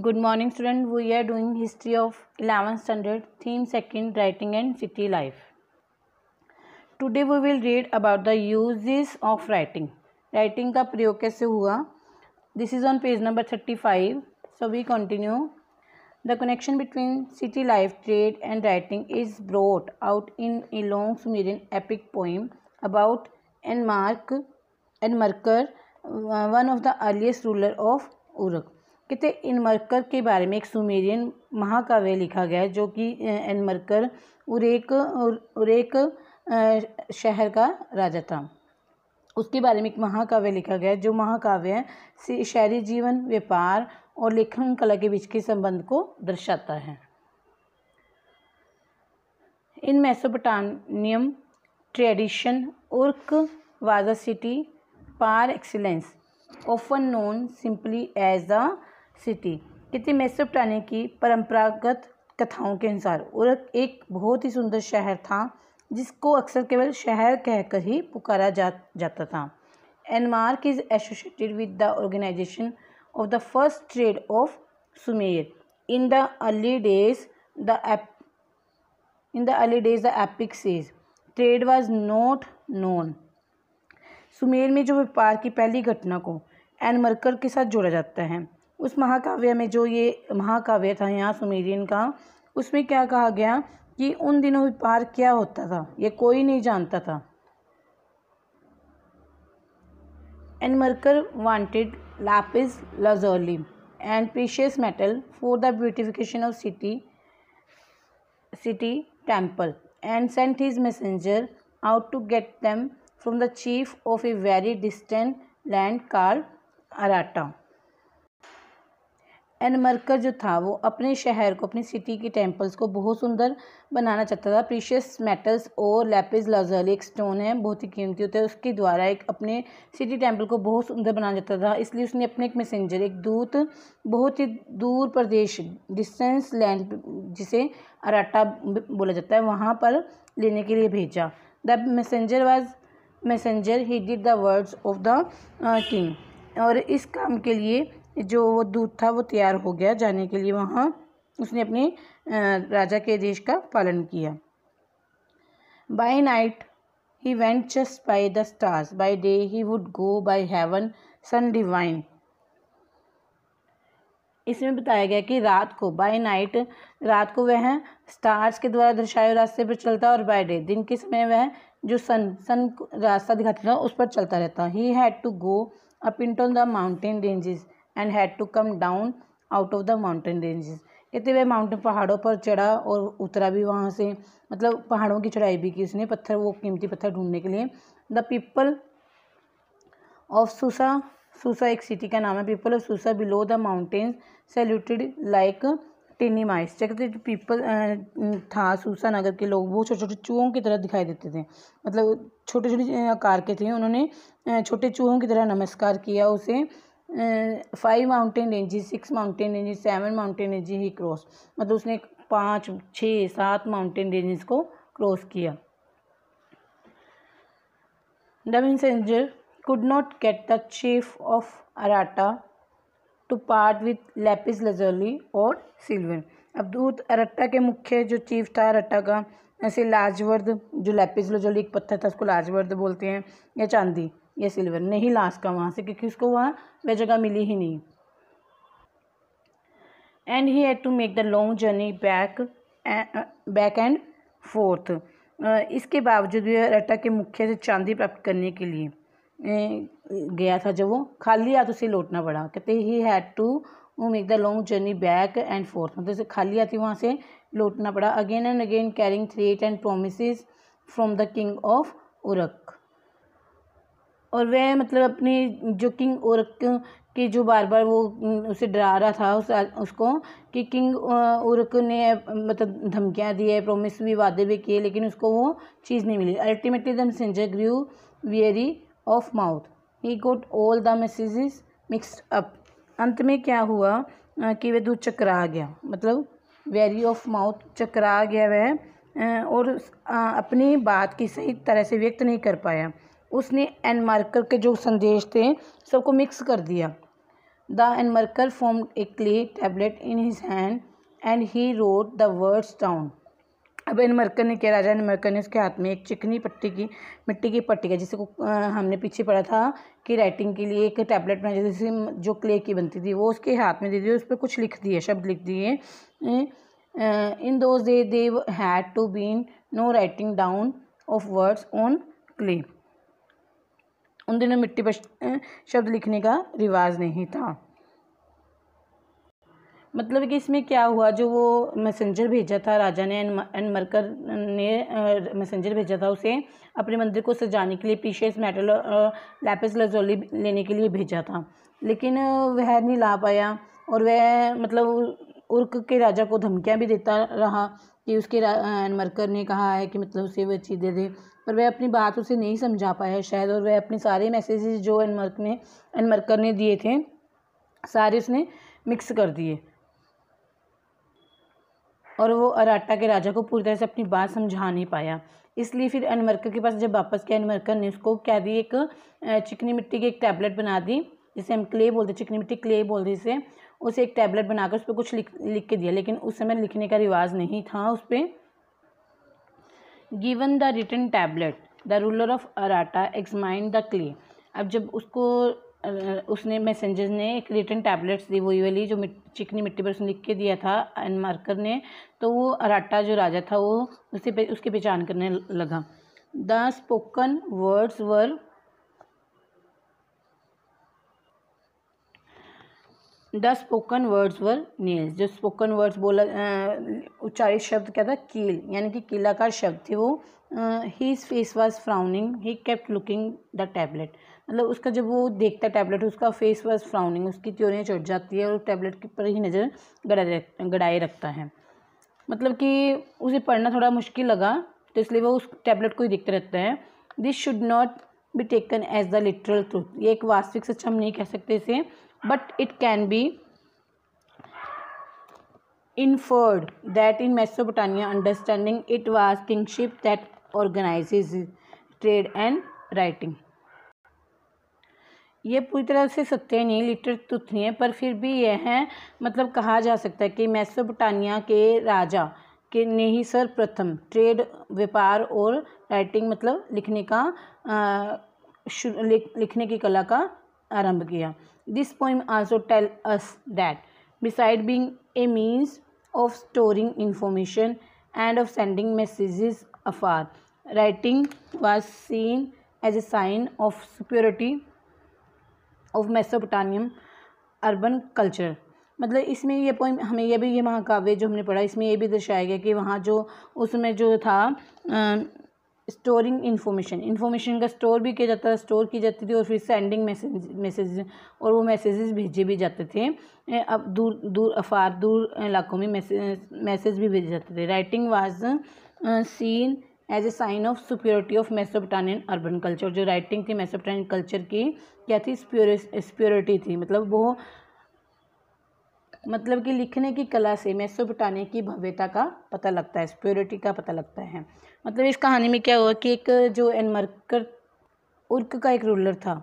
Good morning students. We are doing history of 11th standard theme second writing and city life. Today we will read about the uses of writing. Writing का प्रयोग कैसे हुआ This is on page number 35. So we continue. The connection between city life, trade and writing is brought out in a long Sumerian epic poem about Enmark, Enmarker, uh, one of the earliest ruler of Uruk. कहते हैं इनमरकर के बारे में एक Sumerian महाकाव्य लिखा गया है जो कि इनमरकर उरेक उरेक शहर का राजा था उसके बारे में एक महाकाव्य लिखा गया है जो महाकाव्य है से शहरी जीवन व्यापार और लेखन कला के बीच के संबंध को दर्शाता है इन मैसोपटानियम tradition Uruk was a city par excellence often known simply as a city कितनी मेसोपटानी की परंपरागत कथाओं के अनुसार उर्क एक बहुत ही सुंदर शहर था जिसको अक्सर केवल शहर कहकर ही पुकारा जा जाता था Enmerkar is associated with the organisation of the first trade of Sumer in the early days the in the early days the epic says trade was not known Sumer में जो व्यापार की पहली घटना को एनमर्कर के साथ जोड़ा जाता है उस महाकाव्य में जो ये महाकाव्य था यहाँ सुमेरियन का उसमें क्या कहा गया कि उन दिनों व्यापार क्या होता था ये कोई नहीं जानता था and Enmerkar wanted lapis lazuli and precious metal for the beautification of city city temple and sent his messenger out to get them from the chief of a very distant land car Aratta and Enmerkar जो था वो अपने शहर को अपनी city के temples को बहुत सुंदर बनाना चाहता था प्रीशियस मेटल्स और लैपिस लाजली एक स्टोन है बहुत ही कीमती होता है उसके द्वारा एक अपने सिटी टेम्पल को बहुत सुंदर बनाना चाहता था इसलिए उसने अपने एक मैसेंजर एक दूत बहुत ही दूर प्रदेश डिस्टेंस लैंड जिसे अराटा बोला जाता है वहाँ पर लेने के लिए भेजा the messenger was messenger he did the words of the king और इस काम के लिए जो वो दूध था वो तैयार हो गया जाने के लिए वहाँ उसने अपने राजा के आदेश का पालन किया by night he went just by the stars by day he would go by heaven sun divine इसमें बताया गया कि रात को बाय नाइट रात को वह स्टार्स के द्वारा दर्शाए रास्ते पर चलता और बाय डे दिन के समय वह जो सन सन रास्ता दिखाता था उस पर चलता रहता he had to go up into the mountain ranges and had to come down out of the mountain ranges कहते वह माउंटेन पहाड़ों पर चढ़ा और उतरा भी वहाँ से मतलब पहाड़ों की चढ़ाई भी की इसने पत्थर वो कीमती पत्थर ढूंढने के लिए the people of Susa Susa एक सिटी का नाम है people of Susa below the mountains saluted like tiny mice जो पीपल था सूसा नगर के लोग वो छोटे छोटे चूहों की तरह दिखाई देते थे मतलब छोटे छोटे आकार के थे उन्होंने छोटे चूहों की तरह नमस्कार किया उसे five mountain ranges six mountain ranges seven mountain ranges he cross मतलब उसने पाँच छः सात माउंटेन रेंजेस को क्रॉस किया the messenger could not get the chief of Aratta to part with lapis lazuli और सिल्वर अब दूत अरट्टा के मुख्य जो चीफ था अरट्टा का ऐसे लाजवर्द जो लैपिस लजोली एक पत्थर था उसको लाजवर्द बोलते हैं या चांदी या सिल्वर नहीं लास्ट का वहाँ से क्योंकि उसको वहाँ वह जगह मिली ही नहीं and he had to make the long journey back back and forth इसके बावजूद भी रटा के मुख्य से चांदी प्राप्त करने के लिए गया था जब वो खाली हाथ उसे लौटना पड़ा कहते ही हैड टू वो make the long journey back and forth मतलब उसे खाली हाथ ही वहाँ से लौटना पड़ा again and again carrying threat and promise from the king of Uruk और वह मतलब अपनी जो किंग और कि जो बार बार वो उसे डरा रहा था उस उसको कि किंग उर्क ने मतलब धमकियाँ दी है प्रोमिस भी वादे भी किए लेकिन उसको वो चीज़ नहीं मिली ultimately the messenger grew weary of mouth he got all the messages mixed up अंत में क्या हुआ कि वह दूध चकरा गया मतलब वेरी ऑफ माउथ चकरा गया वह और अपनी बात की सही तरह से व्यक्त नहीं कर पाया उसने एनमार्कर मार्कर के जो संदेश थे सबको मिक्स कर दिया the Enmerkar form a clay tablet in his hand and he wrote the words down अब एन ने किया राजा एन मरकर ने उसके हाथ में एक चिकनी पट्टी की मिट्टी की पट्टी का जिसे को हमने पीछे पढ़ा था कि राइटिंग के लिए एक टैबलेट में जैसे जो क्ले की बनती थी वो उसके हाथ में दे दिए उस पर कुछ लिख दिए शब्द लिख दिए in those they they had to been no writing down of words on clay उन दिनों मिट्टी पर शब्द लिखने का रिवाज नहीं था मतलब कि इसमें क्या हुआ जो वो मैसेंजर भेजा था राजा ने एन मरकर ने मैसेंजर भेजा था उसे अपने मंदिर को सजाने के लिए पीशेस मेटल और लैपिस लजोली लेने के लिए भेजा था लेकिन वह नहीं ला पाया और वह मतलब उर्क के राजा को धमकियाँ भी देता रहा कि उसके एन मरकर ने कहा है कि मतलब उसे वह चीज़ दे दे पर वह अपनी बात उसे नहीं समझा पाया शायद और वह अपने सारे मैसेजेस जो एनमर्क ने एनमर्कर ने दिए थे सारे उसने मिक्स कर दिए और वो अराटा के राजा को पूरी तरह से अपनी बात समझा नहीं पाया इसलिए फिर एनमर्कर के पास जब वापस गया एनमर्कर ने उसको क्या दी एक चिकनी मिट्टी की एक टैबलेट बना दी जिसे हम क्ले बोलते चिकनी मिट्टी क्ले बोलते जिसे उसे एक टैबलेट बनाकर उस पर कुछ लिख लिख के दिया लेकिन उस समय लिखने का रिवाज नहीं था उस पर given the written tablet the ruler of Aratta examine the clay अब जब उसको उसने मैसेंजर ने एक रिटर्न टैबलेट्स दी वही वाली जो मिट, चिकनी मिट्टी पर उसने लिख के दिया था एन मार्कर ने तो वो अराटा जो राजा था वो उसे उसकी पहचान करने लगा the spoken words were the spoken words were nails जो स्पोकन वर्ड्स बोला उच्चारित शब्द क्या था कील यानी कि कीलाकार शब्द थे वो he face was frowning he kept looking the tablet मतलब उसका जब वो देखता टैबलेट उसका फेस वॉज फ्राउनिंग उसकी त्योरियाँ चढ़ जाती है और टैबलेट के पर ही नज़र गड़ाए गड़ाए रखता है मतलब कि उसे पढ़ना थोड़ा मुश्किल लगा तो इसलिए वो उस टैबलेट को ही देखते रहते हैं this should not be taken as the literal truth ये एक वास्तविक सच हम नहीं कह सकते इसे but it can be inferred that in Mesopotamia understanding it was kingship that organizes trade and writing ये पूरी तरह से सत्य नहीं लिटर तो नहीं है पर फिर भी यह है मतलब कहा जा सकता है कि मेसोपोटानिया के राजा के ने ही सर्वप्रथम ट्रेड व्यापार और राइटिंग मतलब लिखने का आ, लिख, लिखने की कला का आरंभ किया this poem also tell us that beside being a means of storing information and of sending messages afar writing was seen as a sign of security of Mesopotamian urban culture मतलब इसमें ये पोइम हमें ये भी ये महाकाव्य जो हमने पढ़ा इसमें ये भी दर्शाया गया कि वहाँ जो उसमें जो था स्टोरिंग इन्फॉर्मेशन इन्फॉर्मेशन का स्टोर भी किया जाता था स्टोर की जाती थी और फिर सेंडिंग मैसेज मैसेज और वो मैसेजेस भेजे भी जाते थे अब दूर दूर अफार दूर इलाकों में मैसेज भी भेजे जाते थे writing was seen as a sign of superiority of Mesopotamian urban culture जो राइटिंग थी मैसोपटानियन कल्चर की क्या थी स्प्योरिटी थी मतलब वो मतलब कि लिखने की कला से बिटाने की भव्यता का पता लगता है स्प्योरिटी का पता लगता है मतलब इस कहानी में क्या हुआ कि एक जो एनमर्कर उर्क का एक रूलर था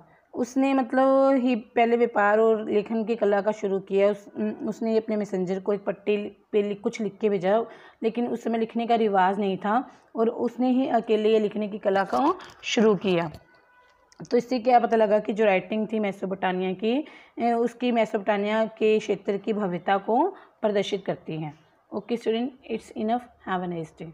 उसने मतलब ही पहले व्यापार और लेखन की कला का शुरू किया उस उसने अपने मैसेंजर को एक पट्टी पे कुछ लिख के भेजा लेकिन उस समय लिखने का रिवाज नहीं था और उसने ही अकेले ये लिखने की कला का शुरू किया तो इससे क्या पता लगा कि जो राइटिंग थी मैसोपोटानिया की उसकी मैसोपोटानिया के क्षेत्र की भव्यता को प्रदर्शित करती है okay student it's enough have a nice day